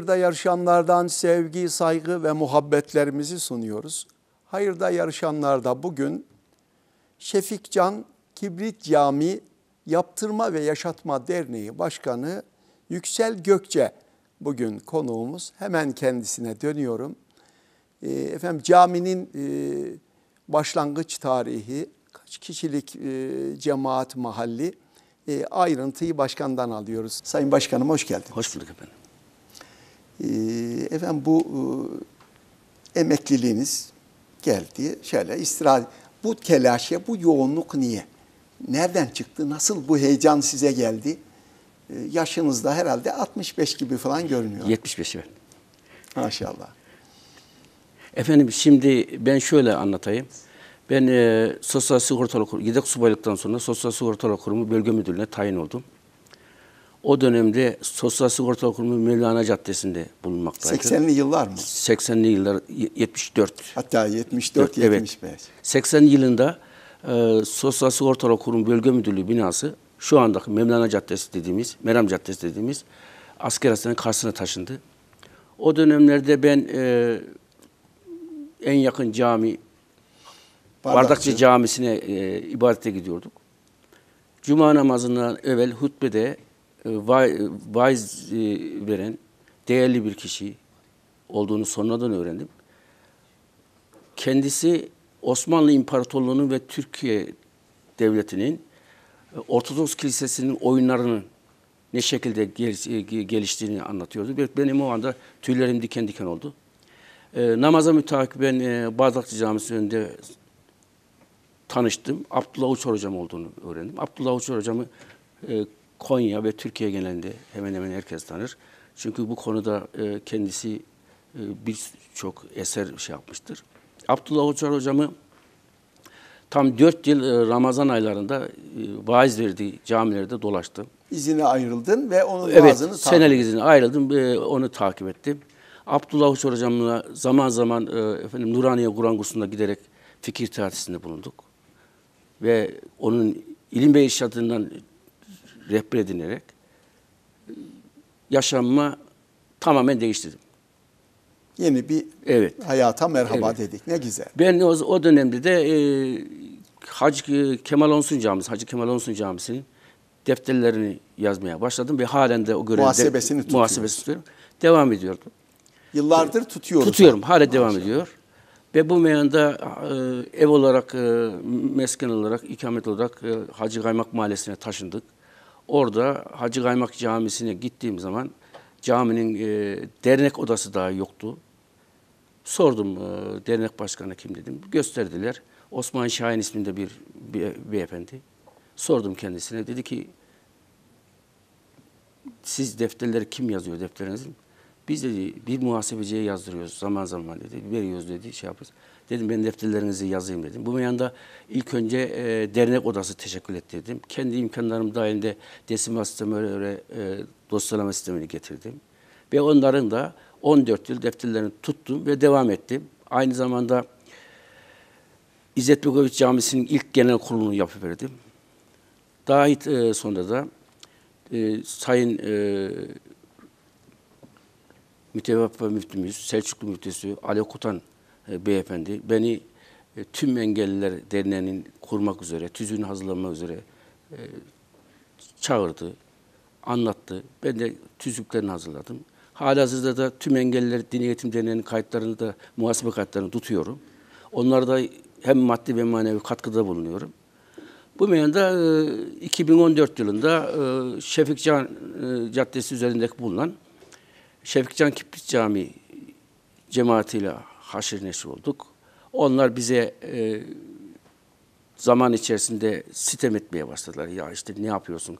Hayırda yarışanlardan sevgi, saygı ve muhabbetlerimizi sunuyoruz. Hayırda yarışanlarda bugün Şefikcan Kibrit Cami Yaptırma ve Yaşatma Derneği Başkanı Yüksel Gökçe bugün konuğumuz. Hemen kendisine dönüyorum. Ee, efendim caminin e, başlangıç tarihi, kaç kişilik e, cemaat mahalli e, ayrıntıyı başkandan alıyoruz. Sayın Başkanım hoş geldiniz. Hoş bulduk efendim. Ee, efendim bu e, emekliliğiniz geldi. Şöyle istirahat. Bu telaşe, bu yoğunluk niye? Nereden çıktı? Nasıl bu heyecan size geldi? Ee, yaşınızda herhalde 65 gibi falan görünüyor. 75 ben. Maşallah. Efendim şimdi ben şöyle anlatayım. Ben e, Sosyal Sigortalı Kurumu, Yedek Subaylıktan sonra Sosyal Sigortalı Kurumu Bölge Müdürlüğüne tayin oldum. O dönemde Sosyal Sigorta Kurumu Mevlana Caddesi'nde bulunmaktaydı. 80'li yıllar mı? 80'li yıllar 74. Hatta 74 4, 75. Evet. 80 yılında e, Sosyal Sigorta Kurumu Bölge Müdürlüğü binası şu andaki Mevlana Caddesi dediğimiz, Meram Caddesi dediğimiz asker hastanenin karşısına taşındı. O dönemlerde ben e, en yakın cami Bardakçı, Bardakçı Camisi'ne e, ibadete gidiyorduk. Cuma namazından evvel hutbede e, e, vaiz e, veren değerli bir kişi olduğunu sonradan öğrendim. Kendisi Osmanlı İmparatorluğu'nun ve Türkiye Devleti'nin Ortodoks Kilisesi'nin oyunlarının ne şekilde geliştiğini anlatıyordu. Benim o anda tüylerim diken diken oldu. namaza mütakiben e, Bağdatçı Camisi önünde tanıştım. Abdullah Uçar Hocam olduğunu öğrendim. Abdullah Uçar Hocamı Konya ve Türkiye genelinde hemen hemen herkes tanır. Çünkü bu konuda e, kendisi e, birçok eser şey yapmıştır. Abdullah Hoca hocamı tam dört yıl e, Ramazan aylarında e, vaiz verdiği camilerde dolaştı. İzine ayrıldın ve onun evet, vaazını takip senelik izine ayrıldım ve onu takip ettim. Abdullah Hoca hocamla zaman zaman e, efendim Nuraniye Kur'an kursuna giderek fikir tartışmasında bulunduk. Ve onun ilim ve işatından rehber edinerek yaşamımı tamamen değiştirdim. Yeni bir evet. hayata merhaba evet. dedik. Ne güzel. Ben o, o dönemde de e, Hacı e, Kemal Onsun Camisi, Hacı Kemal Onsun Camisi'nin defterlerini yazmaya başladım ve halen de o görevde muhasebesini, muhasebesini tutuyorum. Devam ediyordum. Yıllardır tutuyorum. Tutuyorum, hala devam ediyor. Ve bu meyanda e, ev olarak, e, mesken olarak, ikamet olarak e, Hacı Kaymak Mahallesi'ne taşındık. Orada Hacı Kaymak Camisi'ne gittiğim zaman caminin e, dernek odası daha yoktu. Sordum e, dernek başkanı kim dedim. Gösterdiler. Osman Şahin isminde bir, bir beyefendi. Sordum kendisine. Dedi ki siz defterleri kim yazıyor defterinizi? Biz dedi bir muhasebeciye yazdırıyoruz zaman zaman dedi. Veriyoruz dedi şey yapıyoruz. Dedim ben defterlerinizi yazayım dedim. bu yanında ilk önce e, dernek odası teşekkür etti dedim. Kendi imkanlarım dahilinde desimal sistemi öyle, e, dosyalama sistemini getirdim. Ve onların da 14 yıl defterlerini tuttum ve devam ettim. Aynı zamanda İzzet Begoviç Camisi'nin ilk genel kurulunu yapıverdim. Daha e, sonra da e, Sayın e, Mütevaffa Müftümüz, Selçuklu Müftüsü Ali Kutan e, beyefendi beni e, tüm engelliler derneğinin kurmak üzere, tüzüğünü hazırlamak üzere e, çağırdı, anlattı. Ben de tüzüklerini hazırladım. Halihazırda da tüm engelliler Din Eğitim Derneği'nin kayıtlarını da muhasebe kayıtlarını tutuyorum. Onlarda hem maddi hem manevi katkıda bulunuyorum. Bu meyanda 2014 e, yılında Şefikcan Caddesi üzerindeki bulunan Şefikcan Kiplis Camii cemaatiyle haşir neşir olduk. Onlar bize e, zaman içerisinde sitem etmeye başladılar. Ya işte ne yapıyorsun?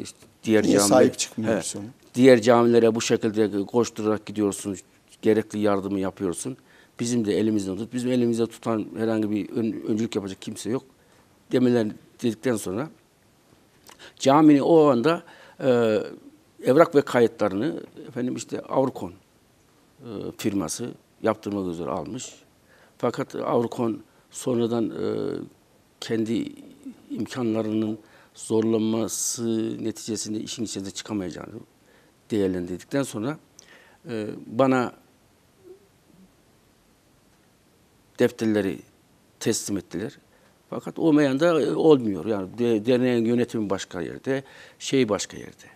İşte diğer Niye camilere, sahip çıkmıyorsun? He, diğer camilere bu şekilde koşturarak gidiyorsun. Gerekli yardımı yapıyorsun. Bizim de elimizden tut. Bizim elimizde tutan herhangi bir ön, öncülük yapacak kimse yok. Demeler dedikten sonra caminin o anda e, evrak ve kayıtlarını efendim işte Avrukon e, firması yaptırmak üzere almış. Fakat Avrukon sonradan e, kendi imkanlarının zorlanması neticesinde işin içinde çıkamayacağını değerlendirdikten sonra e, bana defterleri teslim ettiler. Fakat o meyanda e, olmuyor. Yani derneğin yönetimi başka yerde, şey başka yerde.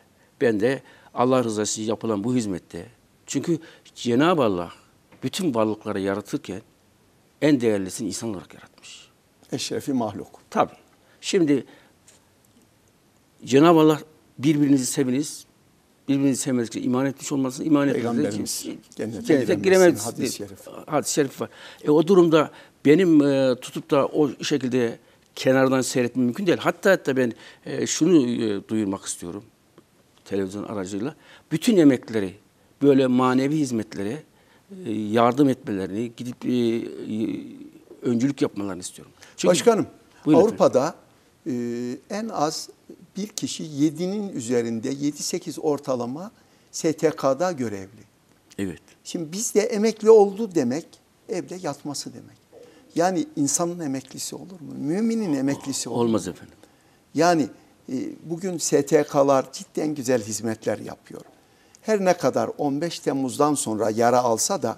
Ben de Allah rızası yapılan bu hizmette. Çünkü Cenab-ı Allah bütün varlıkları yaratırken en değerlisini insan olarak yaratmış. Eşrefi mahluk. Tabii. Şimdi Cenab-ı Allah birbirinizi seviniz. Birbirinizi sevmedikçe iman etmiş olmasın. iman Peygamberimiz. Cennete, cennete giremez. Hadis-i şerif. Hadis-i şerif var. E, o durumda benim e, tutup da o şekilde kenardan seyretme mümkün değil. Hatta hatta ben e, şunu e, duyurmak istiyorum televizyon aracıyla. Bütün emekleri, böyle manevi hizmetleri. E, yardım etmelerini, gidip e, e, öncülük yapmalarını istiyorum. Çünkü, Başkanım, Avrupa'da e, en az bir kişi 7'nin üzerinde 7-8 ortalama STK'da görevli. Evet. Şimdi bizde emekli oldu demek evde yatması demek. Yani insanın emeklisi olur mu? Müminin emeklisi olur mu? Olmaz efendim. Yani e, bugün STK'lar cidden güzel hizmetler yapıyor her ne kadar 15 Temmuz'dan sonra yara alsa da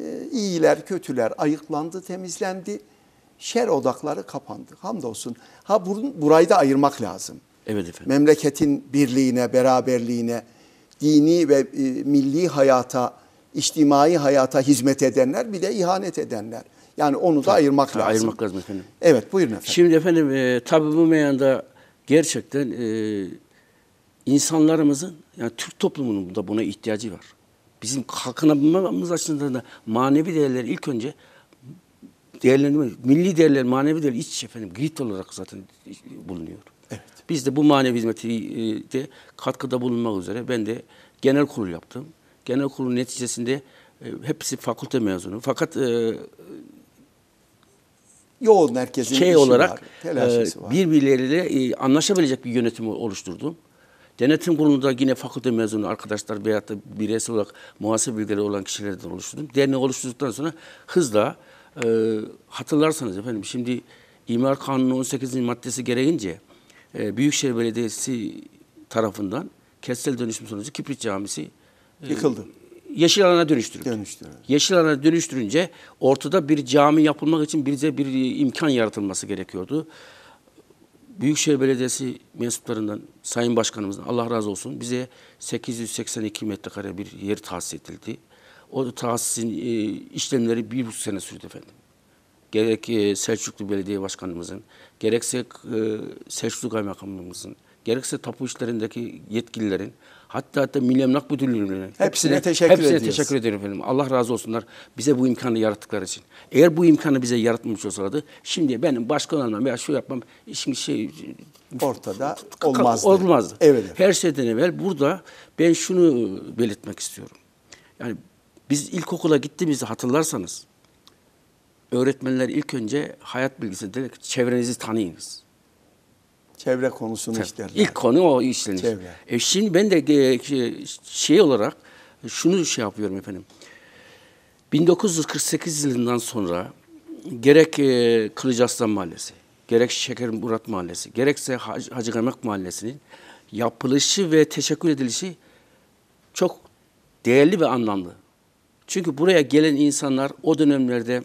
e, iyiler, kötüler ayıklandı, temizlendi. Şer odakları kapandı. Hamdolsun. Ha burun, burayı da ayırmak lazım. Evet efendim. Memleketin birliğine, beraberliğine, dini ve e, milli hayata, içtimai hayata hizmet edenler bir de ihanet edenler. Yani onu da tabii, ayırmak tabii, lazım. Ayırmak lazım efendim. Evet buyurun efendim. Şimdi efendim e, tabi bu meyanda gerçekten e, insanlarımızın yani Türk toplumunun da buna ihtiyacı var. Bizim kalkınabilmemiz açısından da manevi değerler ilk önce değerlendirme, milli değerler, manevi değerler iç efendim grit olarak zaten bulunuyor. Evet. Biz de bu manevi hizmeti e, de katkıda bulunmak üzere ben de genel kurul yaptım. Genel kurulun neticesinde e, hepsi fakülte mezunu. Fakat e, yoğun herkesin şey olarak var, e, birbirleriyle e, anlaşabilecek bir yönetimi oluşturdum. Denetim kurulunda yine fakülte mezunu arkadaşlar veya da bireysel olarak muhasebe bilgileri olan kişilerden oluşturdum. Derneği oluşturduktan sonra hızla e, hatırlarsanız efendim şimdi İmar Kanunu 18. maddesi gereğince e, Büyükşehir Belediyesi tarafından kentsel dönüşüm sonucu Kiprit Camisi e, yıkıldı. Yeşil alana dönüştürüldü. Dönüştürüldü. Yeşil alana dönüştürünce ortada bir cami yapılmak için bize bir e, imkan yaratılması gerekiyordu. Büyükşehir Belediyesi mensuplarından, Sayın Başkanımızdan Allah razı olsun bize 882 metrekare bir yer tahsis edildi. O tahsisin e, işlemleri bir buçuk sene sürdü efendim. Gerek e, Selçuklu Belediye Başkanımızın, gerekse e, Selçuklu Kaymakamımızın, gerekse tapu işlerindeki yetkililerin Hatta hatta Milli Emlak Müdürlüğü'ne. Hepsine teşekkür hepsine ediyoruz. teşekkür ederim efendim. Allah razı olsunlar bize bu imkanı yarattıkları için. Eğer bu imkanı bize yaratmamış olsalardı şimdi benim başkan olmam veya şu yapmam işim şey ortada olmazdı. Olmazdı. Evet. Her şeyden evvel burada ben şunu belirtmek istiyorum. Yani biz ilkokula gittiğimizde hatırlarsanız öğretmenler ilk önce hayat bilgisi dedik çevrenizi tanıyınız. Çevre konusunu Tabii. işlerler. İlk konu o işlenir. Çevre. E şimdi ben de e, şey, şey olarak e, şunu şey yapıyorum efendim. 1948 yılından sonra gerek e, Kılıcaslan Mahallesi, gerek Şeker Murat Mahallesi, gerekse Hacı, Hacı Mahallesi'nin yapılışı ve teşekkür edilişi çok değerli ve anlamlı. Çünkü buraya gelen insanlar o dönemlerde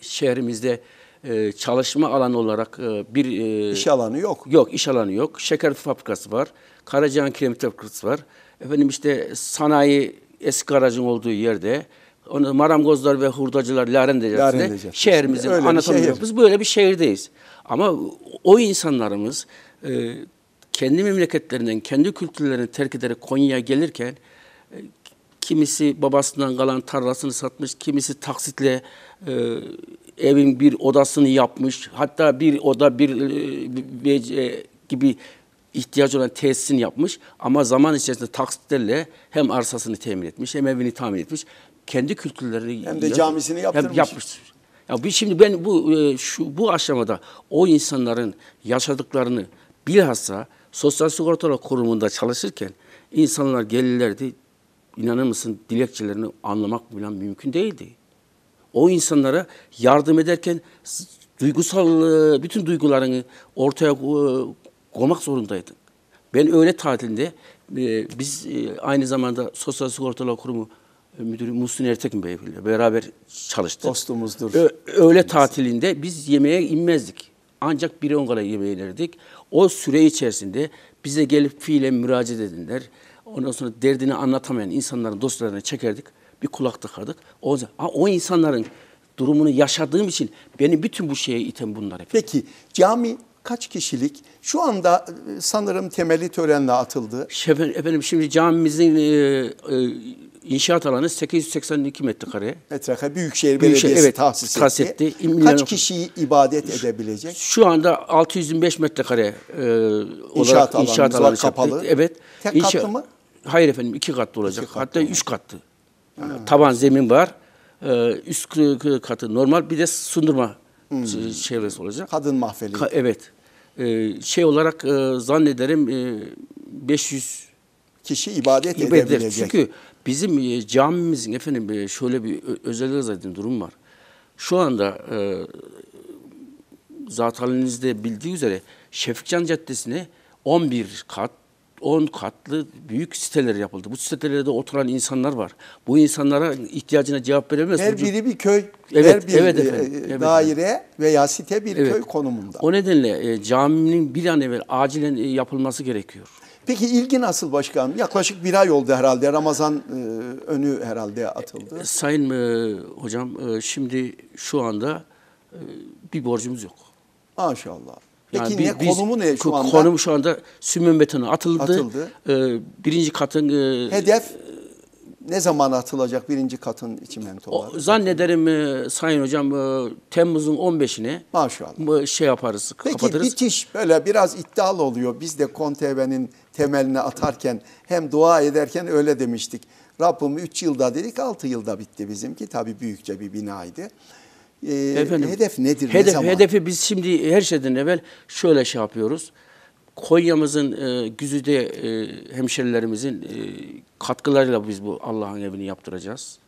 şehrimizde e, çalışma alanı olarak e, bir... E, iş alanı yok. Yok, iş alanı yok. Şeker fabrikası var. karacan Kiremit fabrikası var. Efendim işte sanayi eski garajın olduğu yerde onu marangozlar ve hurdacılar Larendecesi'nde şehrimizin Öyle anlatamıyoruz. Şehir. Biz böyle bir şehirdeyiz. Ama o insanlarımız kendi memleketlerinden, kendi kültürlerini terk ederek Konya'ya gelirken kimisi babasından kalan tarlasını satmış, kimisi taksitle evin bir odasını yapmış. Hatta bir oda e, bir e, gibi ihtiyacı olan tesisini yapmış ama zaman içerisinde taksitlerle hem arsasını temin etmiş hem evini tamir etmiş. Kendi kültürlerini hem de camisini yaptırmış. yapmış. Ya bir şimdi ben bu e, şu bu aşamada o insanların yaşadıklarını bilhassa Sosyal Sigortalar Kurumu'nda çalışırken insanlar gelirlerdi. İnanır mısın dilekçelerini anlamak bile mümkün değildi o insanlara yardım ederken duygusal e, bütün duygularını ortaya e, koymak zorundaydın. Ben öyle tatilinde e, biz aynı zamanda Sosyal Sigortalar Kurumu Müdürü Muhsin Ertekin Bey ile beraber çalıştık. Dostumuzdur. Öyle tatilinde biz yemeğe inmezdik. Ancak bir ongala yemeğe inerdik. O süre içerisinde bize gelip fiilen müracaat edinler. Ondan sonra derdini anlatamayan insanların dostlarını çekerdik bir kulak tıkardık. O, ha, o insanların durumunu yaşadığım için beni bütün bu şeye iten bunlar. Efendim. Peki cami kaç kişilik? Şu anda e, sanırım temeli törenle atıldı. Şefer, efendim şimdi camimizin e, e, inşaat alanı 882 metrekare. Metrekare Büyükşehir Belediyesi evet, tahsis, tahsis etti. Kaç milyon... kişiyi ibadet edebilecek? Şu anda 625 metrekare e, olarak inşaat, alanı kapalı. Evet. Tek İnşa... mı? Hayır efendim iki katlı olacak. İki katlı Hatta olacak. üç katlı. Yani taban zemin var. Ee, üst katı normal bir de sundurma hmm. çevresi olacak. Kadın mahfili. Ka- evet. Ee, şey olarak e, zannederim e, 500 kişi ibadet, ibadet edebilecek. Çünkü bizim e, camimizin efendim e, şöyle bir özel zaten durum var. Şu anda e, zat halinizde bildiği üzere Şefikcan Caddesi'ne 11 kat 10 katlı büyük siteler yapıldı. Bu sitelerde oturan insanlar var. Bu insanlara ihtiyacına cevap veremez. Her biri bir köy, evet, her bir evet e, efendim, e, evet. daire veya site bir evet. köy konumunda. O nedenle e, caminin bir an evvel acilen e, yapılması gerekiyor. Peki ilgi nasıl başkan? Yaklaşık bir ay oldu herhalde. Ramazan e, önü herhalde atıldı. E, sayın e, hocam e, şimdi şu anda e, bir borcumuz yok. Maşallah. Peki yani ne, konumu ne şu anda? Konumu şu anda sümün betonu atıldı. atıldı. Ee, birinci katın... E, Hedef ne zaman atılacak birinci katın çimento olarak? zannederim e, Sayın Hocam e, Temmuz'un 15'ine Maşallah. şey yaparız, Peki, kapatırız. Peki bitiş böyle biraz iddialı oluyor. Biz de KONTV'nin temeline atarken hem dua ederken öyle demiştik. Rabbim 3 yılda dedik 6 yılda bitti bizimki. Tabii büyükçe bir binaydı e, Efendim, hedef nedir? Hedef, ne zaman? Hedefi biz şimdi her şeyden evvel şöyle şey yapıyoruz. Konya'mızın e, güzide e, hemşerilerimizin e, katkılarıyla biz bu Allah'ın evini yaptıracağız.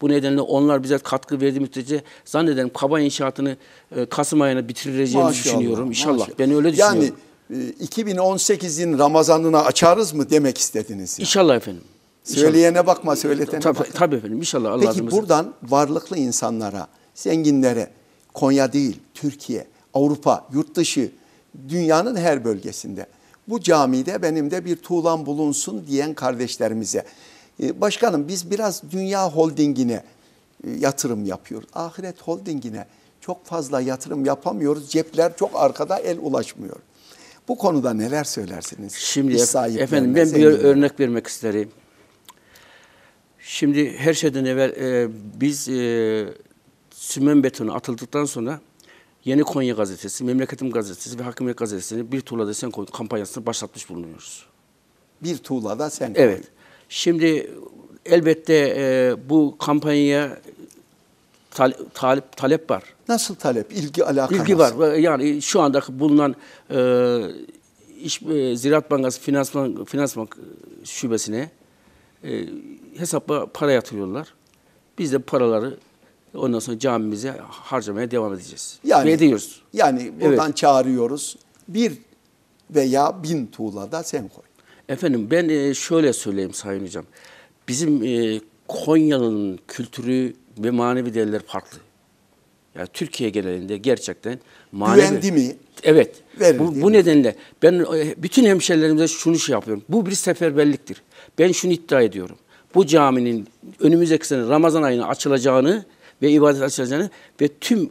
Bu nedenle onlar bize katkı verdi müddetçe zannederim kaba inşaatını e, Kasım ayına bitireceğini maşallah, düşünüyorum. İnşallah. Maşallah. Ben öyle düşünüyorum. Yani e, 2018'in Ramazan'ına açarız mı demek istediniz? Yani. İnşallah efendim. Söyleyene bakma, söyletene tabii, bakma. Tabii efendim inşallah. Allah Peki buradan varlıklı insanlara zenginlere Konya değil, Türkiye, Avrupa, yurt dışı, dünyanın her bölgesinde bu camide benim de bir tuğlam bulunsun diyen kardeşlerimize. Ee, başkanım biz biraz dünya holdingine e, yatırım yapıyoruz. Ahiret holdingine çok fazla yatırım yapamıyoruz. Cepler çok arkada el ulaşmıyor. Bu konuda neler söylersiniz? Şimdi efendim ben bir örnek vermek isterim. Şimdi her şeyden evvel e, biz e, sümen betonu atıldıktan sonra Yeni Konya Gazetesi, Memleketim Gazetesi ve Hakimiyet Gazetesi'nin bir tuğla sen koy kampanyasını başlatmış bulunuyoruz. Bir tuğla sen koy. Evet. Şimdi elbette e, bu kampanyaya tal talep var. Nasıl talep? İlgi alakası. İlgi var. E, yani şu andaki bulunan e, İş, e, Ziraat Bankası Finansman, Finansman Şubesi'ne e, hesaba para yatırıyorlar. Biz de paraları Ondan sonra camimize harcamaya devam edeceğiz. Yani, Ve ediyoruz. Yani buradan evet. çağırıyoruz. Bir veya bin tuğla da sen koy. Efendim ben e, şöyle söyleyeyim Sayın Hocam. Bizim e, Konya'nın kültürü ve manevi değerleri farklı. Yani Türkiye genelinde gerçekten manevi... Güvendi mi? Evet. Verir, bu, bu nedenle ben e, bütün hemşerilerimize şunu şey yapıyorum. Bu bir seferberliktir. Ben şunu iddia ediyorum. Bu caminin önümüzdeki sene Ramazan ayına açılacağını ve ibadet açılacağını ve tüm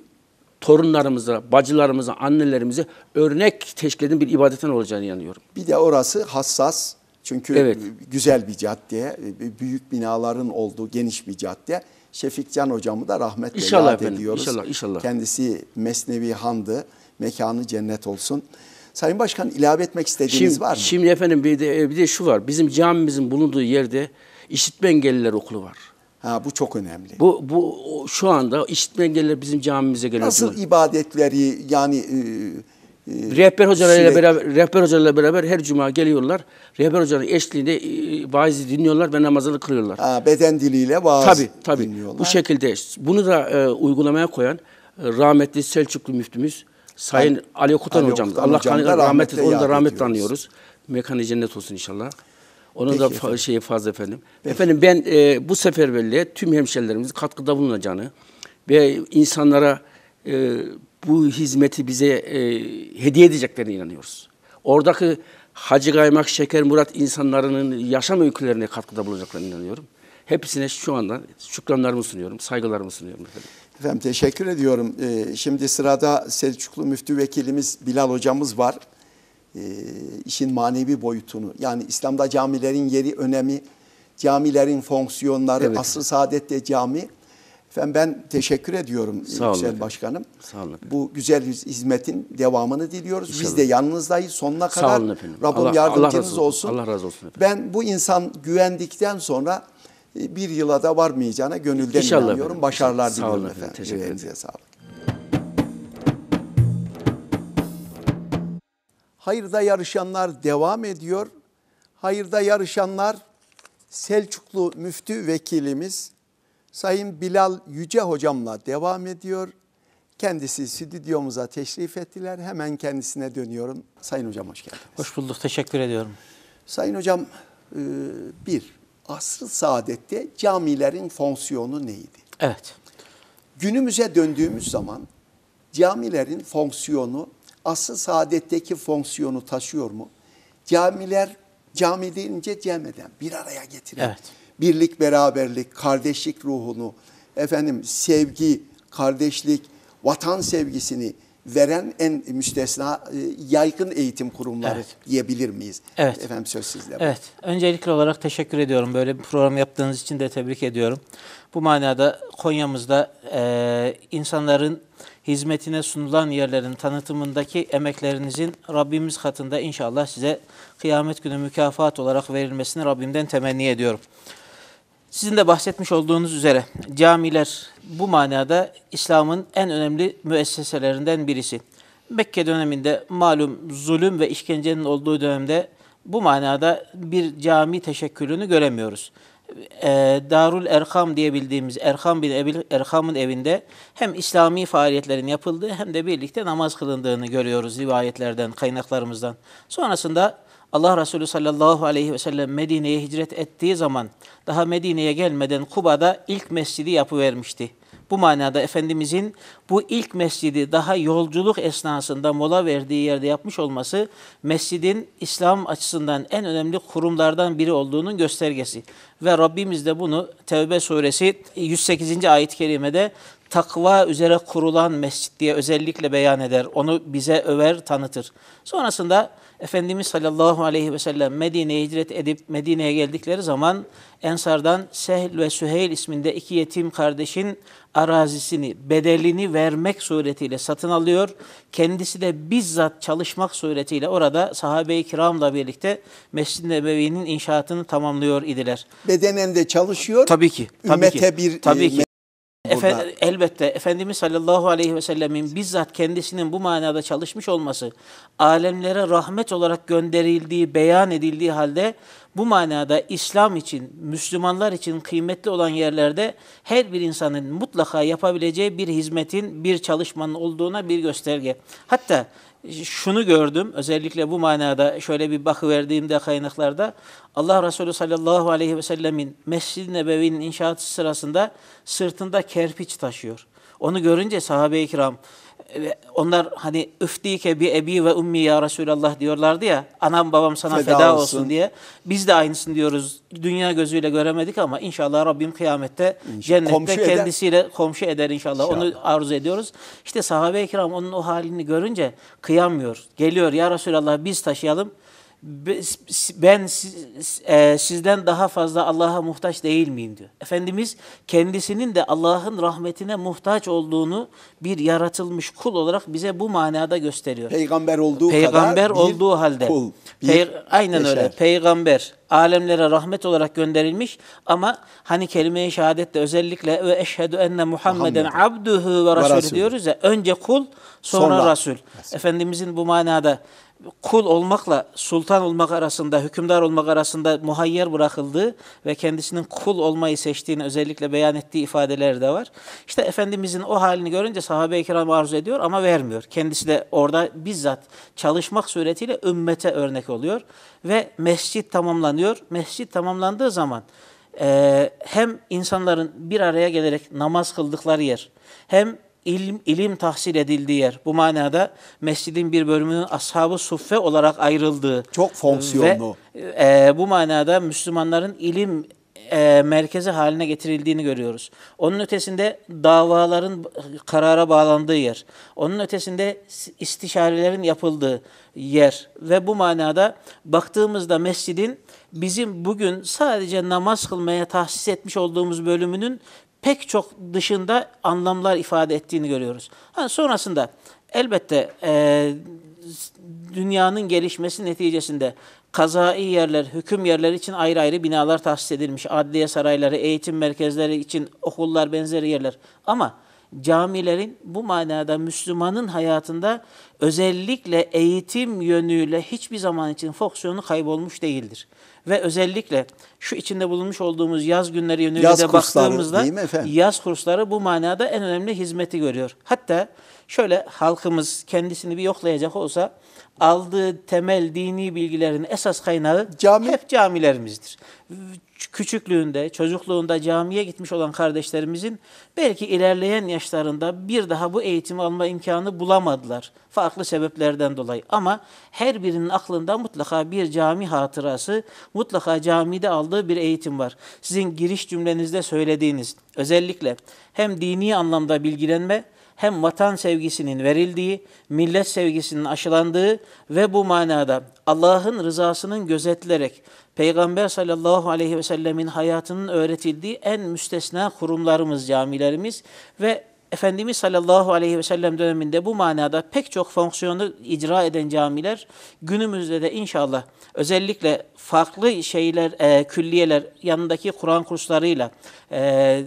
torunlarımıza, bacılarımıza, annelerimize örnek teşkil eden bir ibadetten olacağını inanıyorum. Bir de orası hassas çünkü evet. güzel bir cadde, büyük binaların olduğu geniş bir cadde. Şefik Can hocamı da rahmetle inşallah yad efendim, ediyoruz. İnşallah, inşallah. Kendisi Mesnevi Handı, mekanı cennet olsun. Sayın Başkan ilave etmek istediğiniz şimdi, var mı? Şimdi efendim bir de, bir de şu var, bizim camimizin bulunduğu yerde işitme engelliler okulu var. Ha, bu çok önemli. Bu, bu şu anda işitme engelliler bizim camimize geliyor. Nasıl ibadetleri yani e, e rehber hocalarıyla sürekli... beraber rehber hocalarıyla beraber her cuma geliyorlar. Rehber hocaların eşliğinde e, vaizi dinliyorlar ve namazını kılıyorlar. Ha, beden diliyle vaaz tabii, tabii. dinliyorlar. Bu şekilde bunu da e, uygulamaya koyan e, rahmetli Selçuklu müftümüz Sayın Ali, Ali Okutan hocamız. Allah kanıyla rahmet, rahmet, rahmet, rahmet, rahmet, rahmet, rahmet, rahmet, rahmet, rahmet, onu Peki da fa- efendim. şeyi fazla efendim. Peki. Efendim ben e, bu belli tüm hemşerilerimizin katkıda bulunacağını ve insanlara e, bu hizmeti bize e, hediye edeceklerine inanıyoruz. Oradaki Hacı Gaymak, Şeker Murat insanların yaşam öykülerine katkıda bulacaklarına inanıyorum. Hepsine şu anda şükranlarımı sunuyorum, saygılarımı sunuyorum efendim. Efendim teşekkür ediyorum. Ee, şimdi sırada Selçuklu Müftü Vekilimiz Bilal Hocamız var e, işin manevi boyutunu yani İslam'da camilerin yeri önemi, camilerin fonksiyonları, evet. asr-ı saadetle cami. Efendim ben teşekkür ediyorum e, Sağ Yüksel olun. Başkanım. Sağ olun. Bu güzel hizmetin devamını diliyoruz. İnşallah. Biz de yanınızdayız sonuna kadar. Sağ olun efendim. Rabbim Allah, yardımcınız Allah razı olsun. Allah razı olsun efendim. Ben bu insan güvendikten sonra e, bir yıla da varmayacağına gönülden İnşallah inanıyorum. Efendim. Başarılar diliyorum efendim. Teşekkür ederim. Sağ olun. Hayırda yarışanlar devam ediyor. Hayırda yarışanlar Selçuklu müftü vekilimiz Sayın Bilal Yüce hocamla devam ediyor. Kendisi stüdyomuza teşrif ettiler. Hemen kendisine dönüyorum. Sayın hocam hoş geldiniz. Hoş bulduk. Teşekkür ediyorum. Sayın hocam e, bir, asr-ı saadette camilerin fonksiyonu neydi? Evet. Günümüze döndüğümüz zaman camilerin fonksiyonu asıl saadetteki fonksiyonu taşıyor mu? Camiler cami deyince cem bir araya getiren, evet. birlik, beraberlik, kardeşlik ruhunu, efendim sevgi, kardeşlik, vatan sevgisini veren en müstesna e, yaygın eğitim kurumları evet. diyebilir miyiz? Evet. Efendim söz sizde. Evet. Öncelikli olarak teşekkür ediyorum. Böyle bir program yaptığınız için de tebrik ediyorum. Bu manada Konya'mızda e, insanların hizmetine sunulan yerlerin tanıtımındaki emeklerinizin Rabbimiz katında inşallah size kıyamet günü mükafat olarak verilmesini Rabbimden temenni ediyorum. Sizin de bahsetmiş olduğunuz üzere camiler bu manada İslam'ın en önemli müesseselerinden birisi. Mekke döneminde malum zulüm ve işkencenin olduğu dönemde bu manada bir cami teşekkülünü göremiyoruz e, Darul Erham diye bildiğimiz Erham bin Ebil Erkam'ın evinde hem İslami faaliyetlerin yapıldığı hem de birlikte namaz kılındığını görüyoruz rivayetlerden, kaynaklarımızdan. Sonrasında Allah Resulü sallallahu aleyhi ve sellem Medine'ye hicret ettiği zaman daha Medine'ye gelmeden Kuba'da ilk mescidi yapıvermişti. Bu manada Efendimizin bu ilk mescidi daha yolculuk esnasında mola verdiği yerde yapmış olması mescidin İslam açısından en önemli kurumlardan biri olduğunun göstergesi. Ve Rabbimiz de bunu Tevbe suresi 108. ayet-i kerimede takva üzere kurulan mescit diye özellikle beyan eder. Onu bize över, tanıtır. Sonrasında Efendimiz sallallahu aleyhi ve sellem Medine'ye hicret edip Medine'ye geldikleri zaman Ensar'dan Sehl ve Süheyl isminde iki yetim kardeşin arazisini, bedelini vermek suretiyle satın alıyor. Kendisi de bizzat çalışmak suretiyle orada sahabe-i kiramla birlikte Mescid-i Nebevi'nin inşaatını tamamlıyor idiler. Bedenen de çalışıyor. Tabii ki. Tabii ümmete ki, bir e, tabii ki. Efe, burada. Elbette Efendimiz sallallahu aleyhi ve sellemin bizzat kendisinin bu manada çalışmış olması, alemlere rahmet olarak gönderildiği, beyan edildiği halde bu manada İslam için, Müslümanlar için kıymetli olan yerlerde her bir insanın mutlaka yapabileceği bir hizmetin, bir çalışmanın olduğuna bir gösterge. Hatta şunu gördüm özellikle bu manada şöyle bir bakıverdiğimde kaynaklarda Allah Resulü sallallahu aleyhi ve sellemin Mescid-i Nebevi'nin inşaatı sırasında sırtında kerpiç taşıyor. Onu görünce sahabe-i kiram onlar hani üftike bi ebi ve ummi ya Resulallah diyorlardı ya anam babam sana feda, feda olsun. olsun diye. Biz de aynısını diyoruz. Dünya gözüyle göremedik ama inşallah Rabbim kıyamette inşallah. cennette komşu kendisiyle eder. komşu eder inşallah. inşallah. Onu arzu ediyoruz. İşte sahabe-i kiram onun o halini görünce kıyamıyor. Geliyor ya Resulallah biz taşıyalım ben e, sizden daha fazla Allah'a muhtaç değil miyim diyor. Efendimiz kendisinin de Allah'ın rahmetine muhtaç olduğunu bir yaratılmış kul olarak bize bu manada gösteriyor. Peygamber olduğu Peygamber kadar olduğu bir halde. Kul, bir aynen yaşar. öyle. Peygamber alemlere rahmet olarak gönderilmiş ama hani kelime-i şehadette özellikle ve eşhedü enne Muhammeden Muhammed. abduhu ve rasulü diyoruz ya önce kul sonra, sonra. rasul. Efendimizin bu manada kul olmakla sultan olmak arasında, hükümdar olmak arasında muhayyer bırakıldığı ve kendisinin kul olmayı seçtiğini özellikle beyan ettiği ifadeler de var. İşte Efendimizin o halini görünce sahabe-i kiram arzu ediyor ama vermiyor. Kendisi de orada bizzat çalışmak suretiyle ümmete örnek oluyor ve mescit tamamlanıyor. Mescit tamamlandığı zaman e, hem insanların bir araya gelerek namaz kıldıkları yer, hem ilim, ilim tahsil edildiği yer. Bu manada mescidin bir bölümünün ashabı suffe olarak ayrıldığı. Çok fonksiyonlu. Ve, e, bu manada Müslümanların ilim e, merkezi haline getirildiğini görüyoruz. Onun ötesinde davaların karara bağlandığı yer. Onun ötesinde istişarelerin yapıldığı yer. Ve bu manada baktığımızda mescidin bizim bugün sadece namaz kılmaya tahsis etmiş olduğumuz bölümünün pek çok dışında anlamlar ifade ettiğini görüyoruz. Ha, sonrasında elbette e, dünyanın gelişmesi neticesinde kazai yerler, hüküm yerleri için ayrı ayrı binalar tahsis edilmiş. Adliye sarayları, eğitim merkezleri için okullar, benzeri yerler. Ama camilerin bu manada Müslümanın hayatında özellikle eğitim yönüyle hiçbir zaman için fonksiyonu kaybolmuş değildir. Ve özellikle şu içinde bulunmuş olduğumuz yaz günleri yönüyle yaz de kursları, baktığımızda yaz kursları bu manada en önemli hizmeti görüyor. Hatta şöyle halkımız kendisini bir yoklayacak olsa aldığı temel dini bilgilerin esas kaynağı Cami. hep camilerimizdir küçüklüğünde, çocukluğunda camiye gitmiş olan kardeşlerimizin belki ilerleyen yaşlarında bir daha bu eğitimi alma imkanı bulamadılar. Farklı sebeplerden dolayı. Ama her birinin aklında mutlaka bir cami hatırası, mutlaka camide aldığı bir eğitim var. Sizin giriş cümlenizde söylediğiniz özellikle hem dini anlamda bilgilenme hem vatan sevgisinin verildiği, millet sevgisinin aşılandığı ve bu manada Allah'ın rızasının gözetilerek Peygamber sallallahu aleyhi ve sellemin hayatının öğretildiği en müstesna kurumlarımız, camilerimiz ve Efendimiz sallallahu aleyhi ve sellem döneminde bu manada pek çok fonksiyonu icra eden camiler günümüzde de inşallah özellikle farklı şeyler, e, külliyeler yanındaki Kur'an kurslarıyla, e,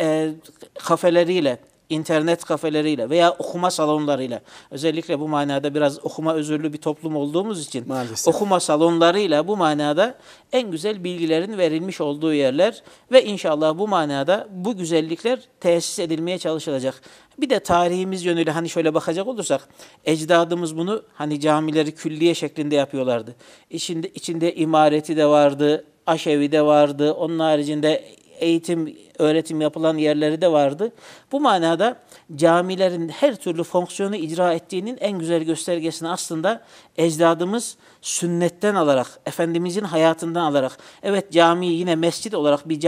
e, kafeleriyle, internet kafeleriyle veya okuma salonlarıyla özellikle bu manada biraz okuma özürlü bir toplum olduğumuz için Maalesef. okuma salonlarıyla bu manada en güzel bilgilerin verilmiş olduğu yerler ve inşallah bu manada bu güzellikler tesis edilmeye çalışılacak. Bir de tarihimiz yönüyle hani şöyle bakacak olursak ecdadımız bunu hani camileri külliye şeklinde yapıyorlardı. İçinde, içinde imareti de vardı, aşevi de vardı. Onun haricinde eğitim, öğretim yapılan yerleri de vardı. Bu manada camilerin her türlü fonksiyonu icra ettiğinin en güzel göstergesini aslında ecdadımız sünnetten alarak, Efendimizin hayatından alarak, evet cami yine mescit olarak bir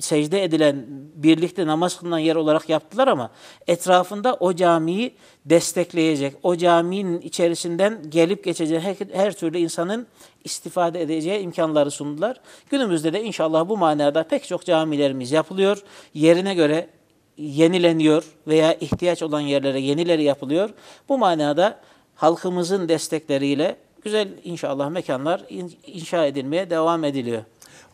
secde edilen, birlikte namaz kılınan yer olarak yaptılar ama etrafında o camiyi destekleyecek, o caminin içerisinden gelip geçecek her, her türlü insanın istifade edeceği imkanları sundular. Günümüzde de inşallah bu manada pek çok camilerimiz yapılıyor. Yerine göre yenileniyor veya ihtiyaç olan yerlere yenileri yapılıyor. Bu manada halkımızın destekleriyle güzel inşallah mekanlar inşa edilmeye devam ediliyor.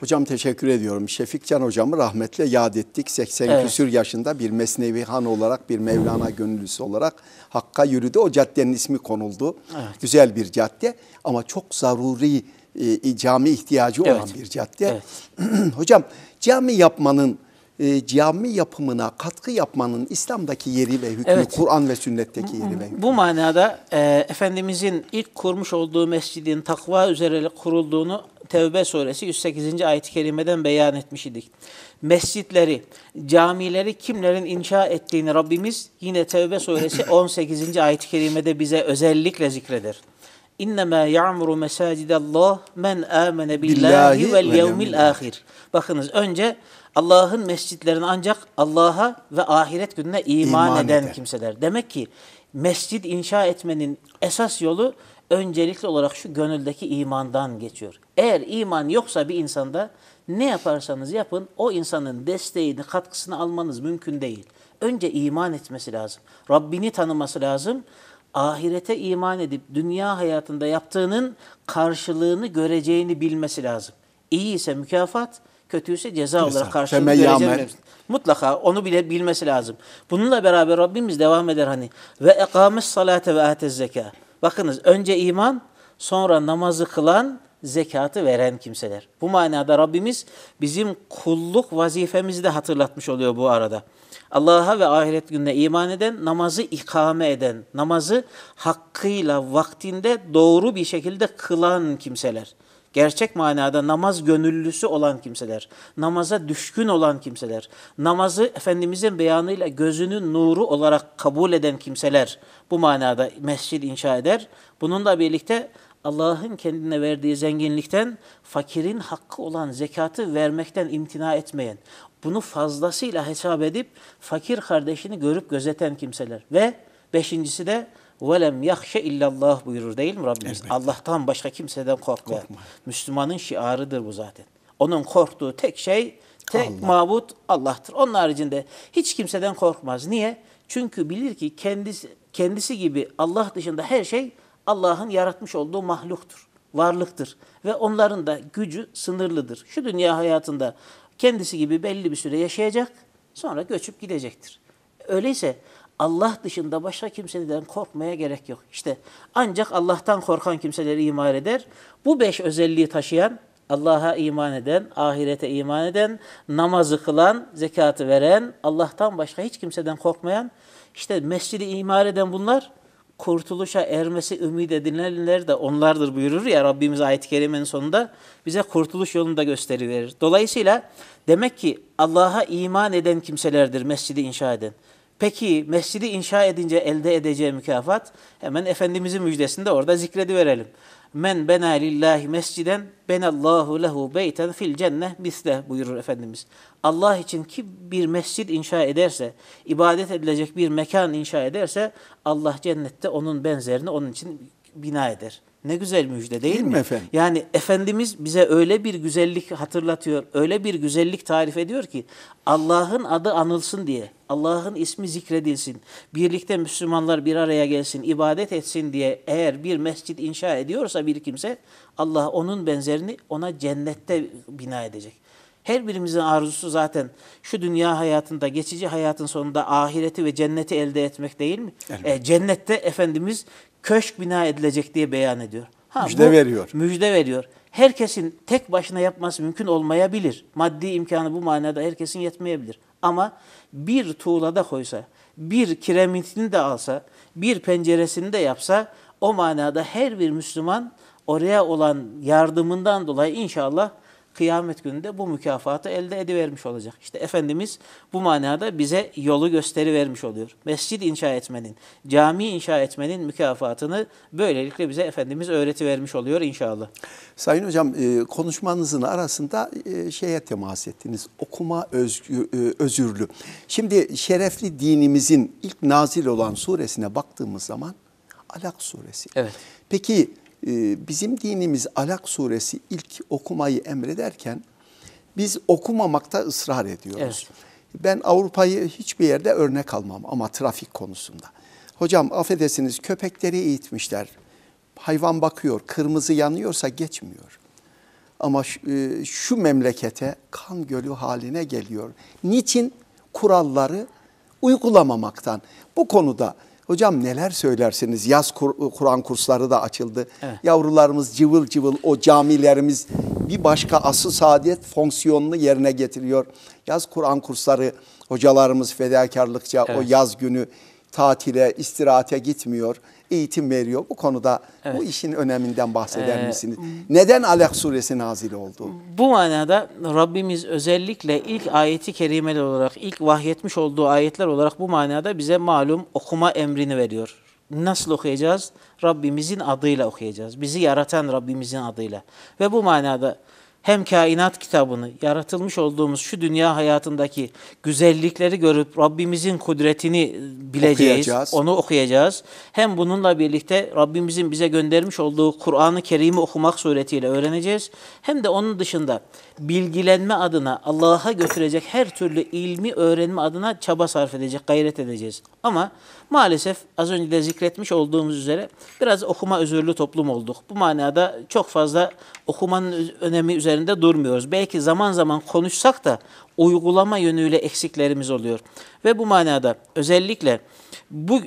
Hocam teşekkür ediyorum. Şefikcan hocamı rahmetle yad ettik. 80 evet. küsür yaşında bir Mesnevi Han olarak, bir Mevlana gönüllüsü olarak Hakk'a yürüdü. O caddenin ismi konuldu. Evet. Güzel bir cadde ama çok zaruri e, cami ihtiyacı evet. olan bir cadde. Evet. hocam cami yapmanın e, cami yapımına katkı yapmanın İslam'daki yeri ve hükmü, evet. Kur'an ve sünnetteki yeri ve hükmü. Bu manada e, Efendimizin ilk kurmuş olduğu mescidin takva üzere kurulduğunu Tevbe suresi 108. ayet-i kerimeden beyan etmiş idik. Mescitleri, camileri kimlerin inşa ettiğini Rabbimiz yine Tevbe suresi 18. ayet-i kerimede bize özellikle zikreder. İnnemâ ya'muru mesâcidallâh men âmene billahi vel yevmil âhir. Bakınız önce Allah'ın mescitlerini ancak Allah'a ve ahiret gününe iman, iman eden, eden kimseler. Demek ki mescid inşa etmenin esas yolu öncelikli olarak şu gönüldeki imandan geçiyor. Eğer iman yoksa bir insanda ne yaparsanız yapın o insanın desteğini, katkısını almanız mümkün değil. Önce iman etmesi lazım. Rabbini tanıması lazım. Ahirete iman edip dünya hayatında yaptığının karşılığını göreceğini bilmesi lazım. İyi ise mükafat, kötüyse ceza Mesela, olarak karşılığını göreceğini Mutlaka onu bile bilmesi lazım. Bununla beraber Rabbimiz devam eder hani ve ekames salate ve atez zeka. Bakınız önce iman, sonra namazı kılan, zekatı veren kimseler. Bu manada Rabbimiz bizim kulluk vazifemizi de hatırlatmış oluyor bu arada. Allah'a ve ahiret gününe iman eden, namazı ikame eden, namazı hakkıyla vaktinde doğru bir şekilde kılan kimseler gerçek manada namaz gönüllüsü olan kimseler, namaza düşkün olan kimseler, namazı Efendimizin beyanıyla gözünün nuru olarak kabul eden kimseler bu manada mescid inşa eder. Bununla birlikte Allah'ın kendine verdiği zenginlikten fakirin hakkı olan zekatı vermekten imtina etmeyen, bunu fazlasıyla hesap edip fakir kardeşini görüp gözeten kimseler ve beşincisi de velem yahşe illallah buyurur değil mi Rabbimiz? Evet. Allah'tan başka kimseden korkma. korkma. Müslümanın şiarıdır bu zaten. Onun korktuğu tek şey, tek Allah. mabut Allah'tır. Onun haricinde hiç kimseden korkmaz. Niye? Çünkü bilir ki kendisi kendisi gibi Allah dışında her şey Allah'ın yaratmış olduğu mahluktur, varlıktır ve onların da gücü sınırlıdır. Şu dünya hayatında kendisi gibi belli bir süre yaşayacak, sonra göçüp gidecektir. Öyleyse Allah dışında başka kimseden korkmaya gerek yok. İşte ancak Allah'tan korkan kimseleri iman eder. Bu beş özelliği taşıyan, Allah'a iman eden, ahirete iman eden, namazı kılan, zekatı veren, Allah'tan başka hiç kimseden korkmayan, işte mescidi imar eden bunlar, kurtuluşa ermesi ümit edilenler de onlardır buyurur ya Rabbimiz ayet-i kerimenin sonunda bize kurtuluş yolunu da gösteriverir. Dolayısıyla demek ki Allah'a iman eden kimselerdir mescidi inşa eden. Peki mescidi inşa edince elde edeceği mükafat hemen Efendimizin müjdesinde orada zikrediverelim. Men bena lillahi mesciden benallahu lehu beyten fil cenneh misle buyurur Efendimiz. Allah için ki bir mescid inşa ederse, ibadet edilecek bir mekan inşa ederse Allah cennette onun benzerini onun için bina eder. Ne güzel müjde değil, değil mi? mi efendim? Yani Efendimiz bize öyle bir güzellik hatırlatıyor, öyle bir güzellik tarif ediyor ki Allah'ın adı anılsın diye, Allah'ın ismi zikredilsin, birlikte Müslümanlar bir araya gelsin, ibadet etsin diye eğer bir mescit inşa ediyorsa bir kimse Allah onun benzerini ona cennette bina edecek. Her birimizin arzusu zaten şu dünya hayatında, geçici hayatın sonunda ahireti ve cenneti elde etmek değil mi? E, cennette Efendimiz köşk bina edilecek diye beyan ediyor. Ha, müjde veriyor. Müjde veriyor. Herkesin tek başına yapması mümkün olmayabilir. Maddi imkanı bu manada herkesin yetmeyebilir. Ama bir tuğla da koysa, bir kiremitini de alsa, bir penceresini de yapsa o manada her bir Müslüman oraya olan yardımından dolayı inşallah kıyamet gününde bu mükafatı elde edivermiş olacak. İşte Efendimiz bu manada bize yolu gösteri vermiş oluyor. Mescid inşa etmenin, cami inşa etmenin mükafatını böylelikle bize Efendimiz öğreti vermiş oluyor inşallah. Sayın Hocam e, konuşmanızın arasında e, şeye temas ettiniz. Okuma özgü, e, özürlü. Şimdi şerefli dinimizin ilk nazil olan suresine baktığımız zaman Alak suresi. Evet. Peki ee, bizim dinimiz Alak suresi ilk okumayı emrederken biz okumamakta ısrar ediyoruz. Evet. Ben Avrupa'yı hiçbir yerde örnek almam ama trafik konusunda. Hocam affedersiniz köpekleri eğitmişler. Hayvan bakıyor, kırmızı yanıyorsa geçmiyor. Ama şu, e, şu memlekete kan gölü haline geliyor. Niçin? Kuralları uygulamamaktan. Bu konuda Hocam neler söylersiniz? Yaz e, Kur'an Kur kursları da açıldı. Evet. Yavrularımız cıvıl cıvıl o camilerimiz bir başka asıl saadet fonksiyonunu yerine getiriyor. Yaz Kur'an kursları hocalarımız fedakarlıkça evet. o yaz günü tatile, istirahate gitmiyor eğitim veriyor. Bu konuda evet. bu işin öneminden bahseder ee, misiniz? Neden Alak suresi nazil oldu? Bu manada Rabbimiz özellikle ilk ayeti kerimeler olarak, ilk vahyetmiş olduğu ayetler olarak bu manada bize malum okuma emrini veriyor. Nasıl okuyacağız? Rabbimizin adıyla okuyacağız. Bizi yaratan Rabbimizin adıyla. Ve bu manada hem kainat kitabını, yaratılmış olduğumuz şu dünya hayatındaki güzellikleri görüp Rabbimizin kudretini e, bileceğiz, okuyacağız. onu okuyacağız. Hem bununla birlikte Rabbimizin bize göndermiş olduğu Kur'an-ı Kerim'i okumak suretiyle öğreneceğiz. Hem de onun dışında bilgilenme adına Allah'a götürecek her türlü ilmi öğrenme adına çaba sarf edecek, gayret edeceğiz. Ama Maalesef az önce de zikretmiş olduğumuz üzere biraz okuma özürlü toplum olduk. Bu manada çok fazla okumanın önemi üzerinde durmuyoruz. Belki zaman zaman konuşsak da uygulama yönüyle eksiklerimiz oluyor. Ve bu manada özellikle bu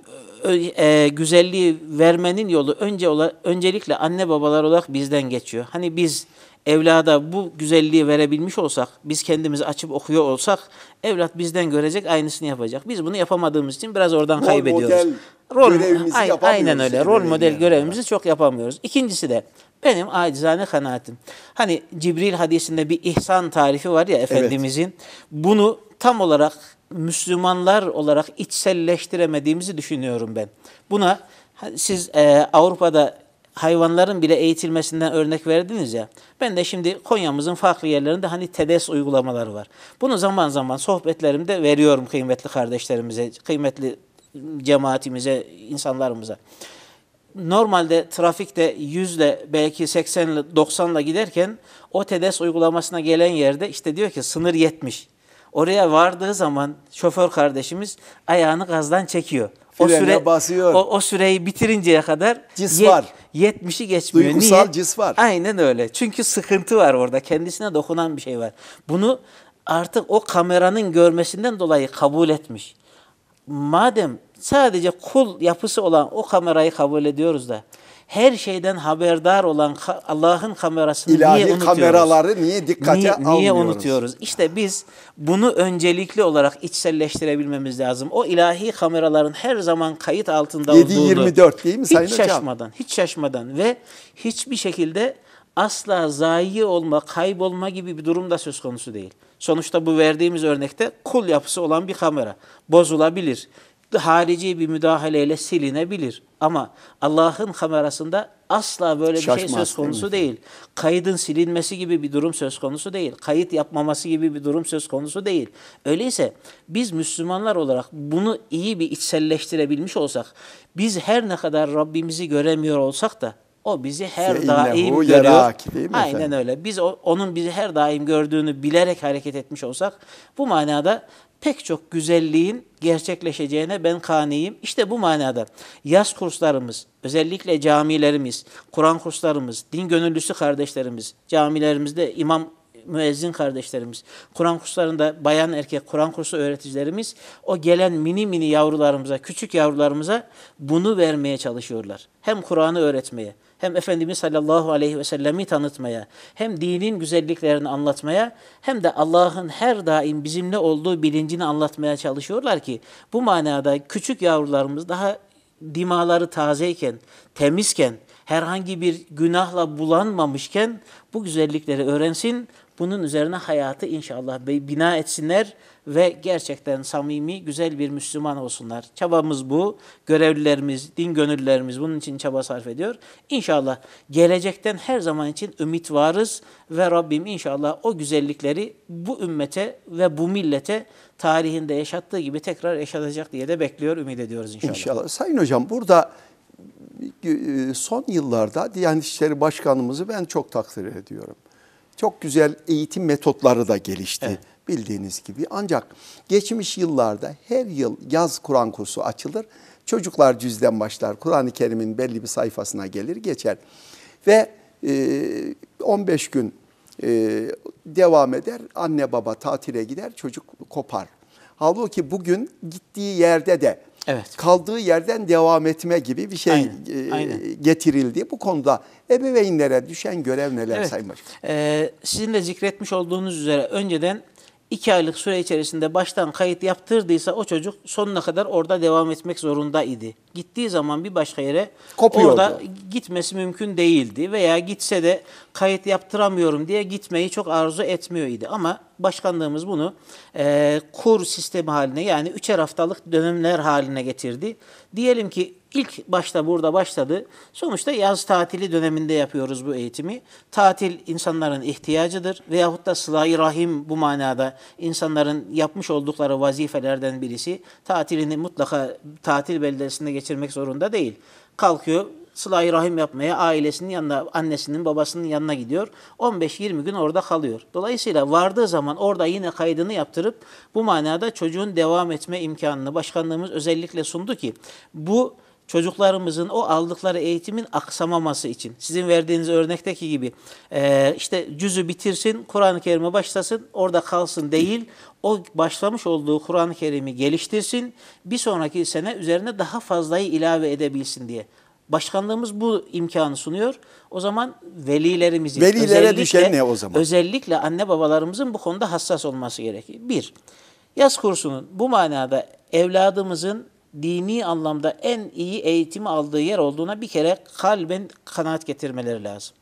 e, e güzelliği vermenin yolu önce öncelikle anne babalar olarak bizden geçiyor. Hani biz evlada bu güzelliği verebilmiş olsak, biz kendimizi açıp okuyor olsak, evlat bizden görecek, aynısını yapacak. Biz bunu yapamadığımız için biraz oradan rol kaybediyoruz. Model rol görevimizi aynen, aynen öyle. Rol model yani. görevimizi çok yapamıyoruz. İkincisi de benim acizane kanaatim. Hani Cibril hadisinde bir ihsan tarifi var ya Efendimizin. Evet. Bunu tam olarak Müslümanlar olarak içselleştiremediğimizi düşünüyorum ben. Buna siz e, Avrupa'da hayvanların bile eğitilmesinden örnek verdiniz ya. Ben de şimdi Konya'mızın farklı yerlerinde hani TEDES uygulamaları var. Bunu zaman zaman sohbetlerimde veriyorum kıymetli kardeşlerimize, kıymetli cemaatimize, insanlarımıza. Normalde trafikte 100'le belki 80'le 90'la giderken o TEDES uygulamasına gelen yerde işte diyor ki sınır 70. Oraya vardığı zaman şoför kardeşimiz ayağını gazdan çekiyor. Frene o süre basıyor. O, o süreyi bitirinceye kadar Cis var. 70'i geçmiyor. Duygusal Niye? cis var. Aynen öyle. Çünkü sıkıntı var orada. Kendisine dokunan bir şey var. Bunu artık o kameranın görmesinden dolayı kabul etmiş. Madem sadece kul yapısı olan o kamerayı kabul ediyoruz da her şeyden haberdar olan Allah'ın kamerasını İlahi niye unutuyoruz? kameraları niye dikkate niye, almıyoruz? Niye unutuyoruz? İşte biz bunu öncelikli olarak içselleştirebilmemiz lazım. O ilahi kameraların her zaman kayıt altında 7 olduğunu. 24 değil mi hiç Sayın Hiç şaşmadan, hiç şaşmadan ve hiçbir şekilde asla zayi olma, kaybolma gibi bir durum da söz konusu değil. Sonuçta bu verdiğimiz örnekte kul yapısı olan bir kamera. Bozulabilir harici bir müdahaleyle silinebilir. Ama Allah'ın kamerasında asla böyle bir şey Şaşmaz, şey söz konusu değil, değil. Kaydın silinmesi gibi bir durum söz konusu değil. Kayıt yapmaması gibi bir durum söz konusu değil. Öyleyse biz Müslümanlar olarak bunu iyi bir içselleştirebilmiş olsak, biz her ne kadar Rabbimizi göremiyor olsak da o bizi her daim görüyor. Yarak, Aynen öyle. Biz onun bizi her daim gördüğünü bilerek hareket etmiş olsak bu manada pek çok güzelliğin gerçekleşeceğine ben kaniyim. İşte bu manada yaz kurslarımız, özellikle camilerimiz, Kur'an kurslarımız, din gönüllüsü kardeşlerimiz, camilerimizde imam müezzin kardeşlerimiz, Kur'an kurslarında bayan erkek Kur'an kursu öğreticilerimiz o gelen mini mini yavrularımıza, küçük yavrularımıza bunu vermeye çalışıyorlar. Hem Kur'an'ı öğretmeye, hem Efendimiz sallallahu aleyhi ve sellemi tanıtmaya, hem dinin güzelliklerini anlatmaya, hem de Allah'ın her daim bizimle olduğu bilincini anlatmaya çalışıyorlar ki bu manada küçük yavrularımız daha dimaları tazeyken, temizken, herhangi bir günahla bulanmamışken bu güzellikleri öğrensin, bunun üzerine hayatı inşallah bina etsinler ve gerçekten samimi, güzel bir Müslüman olsunlar. Çabamız bu. Görevlilerimiz, din gönüllülerimiz bunun için çaba sarf ediyor. İnşallah gelecekten her zaman için ümit varız ve Rabbim inşallah o güzellikleri bu ümmete ve bu millete tarihinde yaşattığı gibi tekrar yaşatacak diye de bekliyor, ümit ediyoruz inşallah. İnşallah. Sayın Hocam burada e, son yıllarda Diyanet İşleri Başkanımızı ben çok takdir ediyorum çok güzel eğitim metotları da gelişti. Evet. Bildiğiniz gibi ancak geçmiş yıllarda her yıl yaz Kur'an kursu açılır. Çocuklar cüzden başlar. Kur'an-ı Kerim'in belli bir sayfasına gelir geçer. Ve e, 15 gün e, devam eder. Anne baba tatile gider çocuk kopar. Halbuki bugün gittiği yerde de evet. kaldığı yerden devam etme gibi bir şey Aynen. E, Aynen. getirildi. Bu konuda ebeveynlere düşen görev neler evet. Sayın Ee, sizin de zikretmiş olduğunuz üzere önceden iki aylık süre içerisinde baştan kayıt yaptırdıysa o çocuk sonuna kadar orada devam etmek zorunda idi. Gittiği zaman bir başka yere Kopuyordu. orada gitmesi mümkün değildi veya gitse de kayıt yaptıramıyorum diye gitmeyi çok arzu etmiyor idi. Ama başkanlığımız bunu e, kur sistemi haline yani üçer haftalık dönemler haline getirdi. Diyelim ki ilk başta burada başladı. Sonuçta yaz tatili döneminde yapıyoruz bu eğitimi. Tatil insanların ihtiyacıdır veyahut da sıla-i rahim bu manada insanların yapmış oldukları vazifelerden birisi. Tatilini mutlaka tatil beldesinde geçirmek zorunda değil. Kalkıyor sıla Rahim yapmaya ailesinin yanına, annesinin, babasının yanına gidiyor. 15-20 gün orada kalıyor. Dolayısıyla vardığı zaman orada yine kaydını yaptırıp bu manada çocuğun devam etme imkanını başkanlığımız özellikle sundu ki bu çocuklarımızın o aldıkları eğitimin aksamaması için. Sizin verdiğiniz örnekteki gibi e, işte cüzü bitirsin, Kur'an-ı Kerim'e başlasın, orada kalsın değil. O başlamış olduğu Kur'an-ı Kerim'i geliştirsin, bir sonraki sene üzerine daha fazlayı ilave edebilsin diye. Başkanlığımız bu imkanı sunuyor. O zaman velilerimizin Velilere düşen ne o zaman? Özellikle anne babalarımızın bu konuda hassas olması gerekir. Bir, yaz kursunun bu manada evladımızın dini anlamda en iyi eğitim aldığı yer olduğuna bir kere kalben kanaat getirmeleri lazım.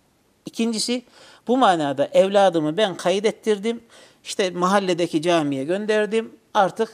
İkincisi, bu manada evladımı ben kaydettirdim, işte mahalledeki camiye gönderdim, artık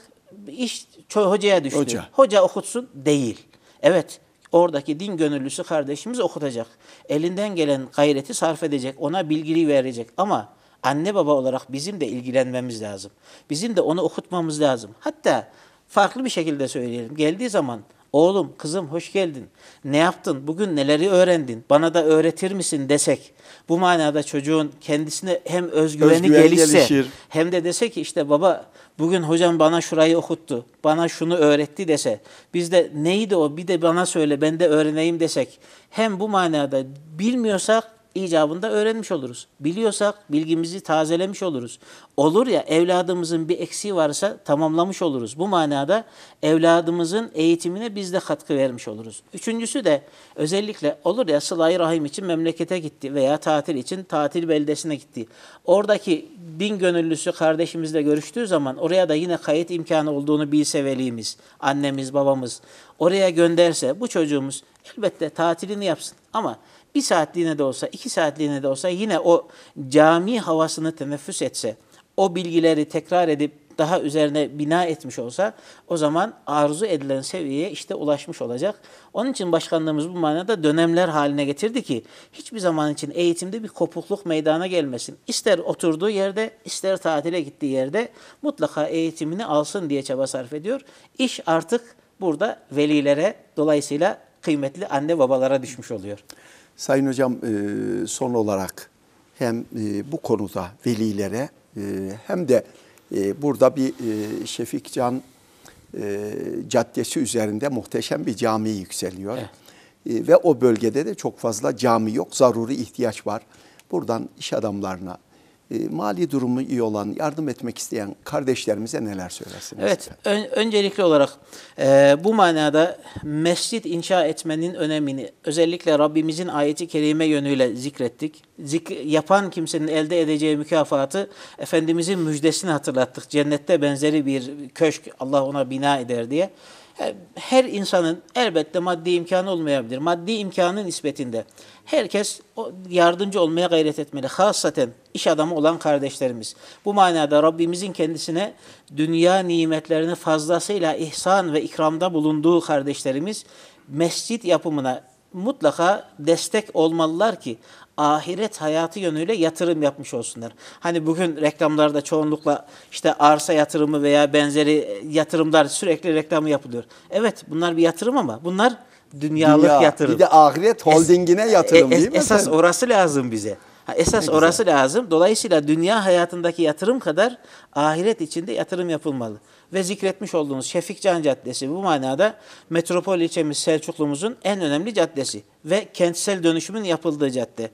iş hocaya düştü. Hoca, Hoca okutsun değil. Evet, Oradaki din gönüllüsü kardeşimiz okutacak. Elinden gelen gayreti sarf edecek. Ona bilgili verecek. Ama anne baba olarak bizim de ilgilenmemiz lazım. Bizim de onu okutmamız lazım. Hatta farklı bir şekilde söyleyelim. Geldiği zaman oğlum, kızım hoş geldin. Ne yaptın? Bugün neleri öğrendin? Bana da öğretir misin desek. Bu manada çocuğun kendisine hem özgüveni Özgüven gelişse gelişir. hem de desek ki işte baba bugün hocam bana şurayı okuttu, bana şunu öğretti dese, biz de neydi o bir de bana söyle ben de öğreneyim desek, hem bu manada bilmiyorsak icabında öğrenmiş oluruz. Biliyorsak bilgimizi tazelemiş oluruz. Olur ya evladımızın bir eksiği varsa tamamlamış oluruz. Bu manada evladımızın eğitimine biz de katkı vermiş oluruz. Üçüncüsü de özellikle olur ya sıla rahim için memlekete gitti veya tatil için tatil beldesine gitti. Oradaki din gönüllüsü kardeşimizle görüştüğü zaman oraya da yine kayıt imkanı olduğunu bilse velimiz, annemiz, babamız oraya gönderse bu çocuğumuz elbette tatilini yapsın ama bir saatliğine de olsa, iki saatliğine de olsa yine o cami havasını teneffüs etse, o bilgileri tekrar edip daha üzerine bina etmiş olsa o zaman arzu edilen seviyeye işte ulaşmış olacak. Onun için başkanlığımız bu manada dönemler haline getirdi ki hiçbir zaman için eğitimde bir kopukluk meydana gelmesin. İster oturduğu yerde ister tatile gittiği yerde mutlaka eğitimini alsın diye çaba sarf ediyor. İş artık burada velilere dolayısıyla kıymetli anne babalara düşmüş oluyor. Sayın Hocam e, son olarak hem e, bu konuda velilere e, hem de burada bir e, Şefik Can Caddesi üzerinde muhteşem bir cami yükseliyor. Evet. ve o bölgede de çok fazla cami yok, zaruri ihtiyaç var. Buradan iş adamlarına, e, mali durumu iyi olan, yardım etmek isteyen kardeşlerimize neler söylersiniz? Evet, ön, öncelikli olarak e, bu manada mescit inşa etmenin önemini özellikle Rabbimizin ayeti kerime yönüyle zikrettik. Zik, yapan kimsenin elde edeceği mükafatı Efendimizin müjdesini hatırlattık. Cennette benzeri bir köşk Allah ona bina eder diye her insanın elbette maddi imkanı olmayabilir. Maddi imkanın nispetinde herkes yardımcı olmaya gayret etmeli. Hasaten iş adamı olan kardeşlerimiz. Bu manada Rabbimizin kendisine dünya nimetlerini fazlasıyla ihsan ve ikramda bulunduğu kardeşlerimiz mescit yapımına mutlaka destek olmalılar ki ahiret hayatı yönüyle yatırım yapmış olsunlar. Hani bugün reklamlarda çoğunlukla işte arsa yatırımı veya benzeri e, yatırımlar sürekli reklamı yapılıyor. Evet bunlar bir yatırım ama bunlar dünyalık Dünya, yatırım. Bir de ahiret holdingine es, yatırım es, değil mi? Esas efendim? orası lazım bize. Ha, esas ne orası güzel. lazım. Dolayısıyla dünya hayatındaki yatırım kadar ahiret içinde yatırım yapılmalı ve zikretmiş olduğumuz Şefik Can Caddesi bu manada metropol ilçemiz Selçuklu'muzun en önemli caddesi ve kentsel dönüşümün yapıldığı cadde.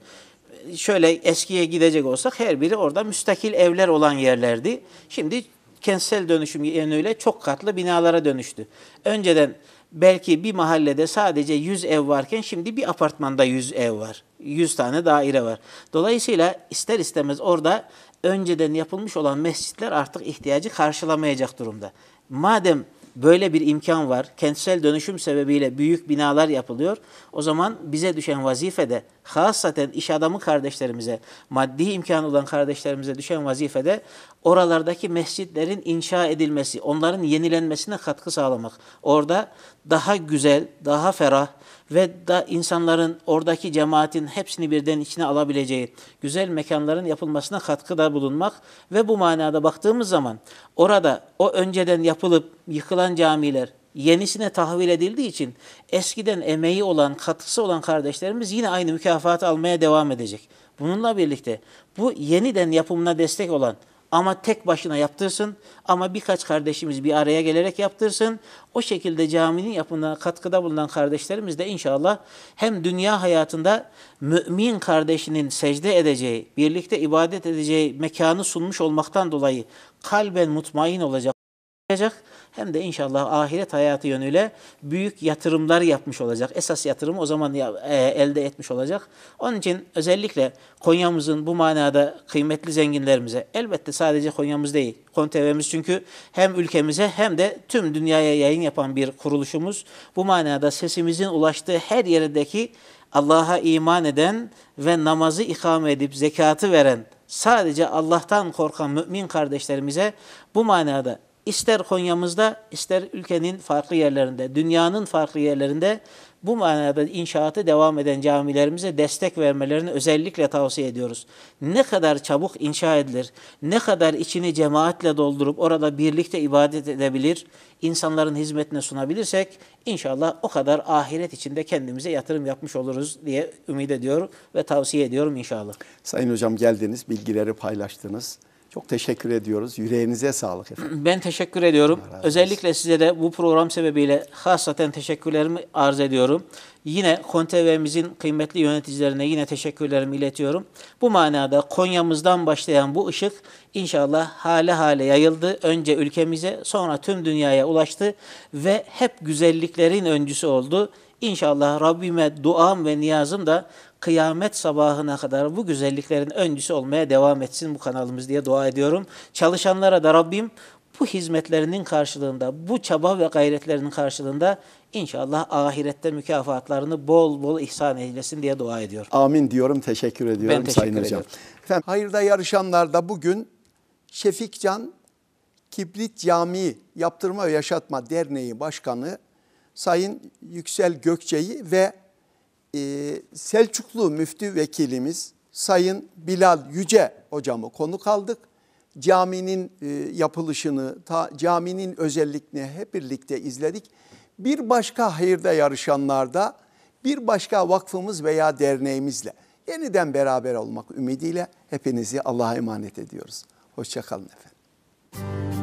Şöyle eskiye gidecek olsak her biri orada müstakil evler olan yerlerdi. Şimdi kentsel dönüşüm yönüyle çok katlı binalara dönüştü. Önceden Belki bir mahallede sadece 100 ev varken şimdi bir apartmanda 100 ev var. 100 tane daire var. Dolayısıyla ister istemez orada önceden yapılmış olan mescitler artık ihtiyacı karşılamayacak durumda. Madem böyle bir imkan var. Kentsel dönüşüm sebebiyle büyük binalar yapılıyor. O zaman bize düşen vazifede, hasaten iş adamı kardeşlerimize, maddi imkanı olan kardeşlerimize düşen vazifede oralardaki mescitlerin inşa edilmesi, onların yenilenmesine katkı sağlamak. Orada daha güzel, daha ferah, ve da insanların oradaki cemaatin hepsini birden içine alabileceği güzel mekanların yapılmasına katkıda bulunmak ve bu manada baktığımız zaman orada o önceden yapılıp yıkılan camiler yenisine tahvil edildiği için eskiden emeği olan, katkısı olan kardeşlerimiz yine aynı mükafatı almaya devam edecek. Bununla birlikte bu yeniden yapımına destek olan ama tek başına yaptırsın ama birkaç kardeşimiz bir araya gelerek yaptırsın. O şekilde caminin yapımına katkıda bulunan kardeşlerimiz de inşallah hem dünya hayatında mümin kardeşinin secde edeceği, birlikte ibadet edeceği mekanı sunmuş olmaktan dolayı kalben mutmain olacak hem de inşallah ahiret hayatı yönüyle büyük yatırımlar yapmış olacak. Esas yatırımı o zaman e, elde etmiş olacak. Onun için özellikle Konya'mızın bu manada kıymetli zenginlerimize elbette sadece Konya'mız değil, KonTV'miz çünkü hem ülkemize hem de tüm dünyaya yayın yapan bir kuruluşumuz. Bu manada sesimizin ulaştığı her yerdeki Allah'a iman eden ve namazı ikame edip zekatı veren sadece Allah'tan korkan mümin kardeşlerimize bu manada ister Konya'mızda ister ülkenin farklı yerlerinde, dünyanın farklı yerlerinde bu manada inşaatı devam eden camilerimize destek vermelerini özellikle tavsiye ediyoruz. Ne kadar çabuk inşa edilir, ne kadar içini cemaatle doldurup orada birlikte ibadet edebilir, insanların hizmetine sunabilirsek inşallah o kadar ahiret içinde kendimize yatırım yapmış oluruz diye ümit ediyorum ve tavsiye ediyorum inşallah. Sayın hocam geldiniz, bilgileri paylaştınız. Çok teşekkür ediyoruz. Yüreğinize sağlık efendim. Ben teşekkür ediyorum. Özellikle size de bu program sebebiyle hasaten teşekkürlerimi arz ediyorum. Yine KonTV'mizin kıymetli yöneticilerine yine teşekkürlerimi iletiyorum. Bu manada Konya'mızdan başlayan bu ışık inşallah hale hale yayıldı. Önce ülkemize sonra tüm dünyaya ulaştı ve hep güzelliklerin öncüsü oldu. İnşallah Rabbime duam ve niyazım da kıyamet sabahına kadar bu güzelliklerin öncüsü olmaya devam etsin bu kanalımız diye dua ediyorum. Çalışanlara da Rabbim bu hizmetlerinin karşılığında, bu çaba ve gayretlerinin karşılığında inşallah ahirette mükafatlarını bol bol ihsan eylesin diye dua ediyorum. Amin diyorum, teşekkür ediyorum ben teşekkür Sayın ediyorum. Hocam. Efendim, hayırda yarışanlarda bugün Şefikcan Kibrit Camii Yaptırma ve Yaşatma Derneği Başkanı Sayın Yüksel Gökçe'yi ve ee, Selçuklu müftü vekilimiz Sayın Bilal Yüce hocamı konu kaldık, Caminin e, yapılışını, caminin özelliklerini hep birlikte izledik. Bir başka hayırda yarışanlarda bir başka vakfımız veya derneğimizle yeniden beraber olmak ümidiyle hepinizi Allah'a emanet ediyoruz. Hoşçakalın efendim.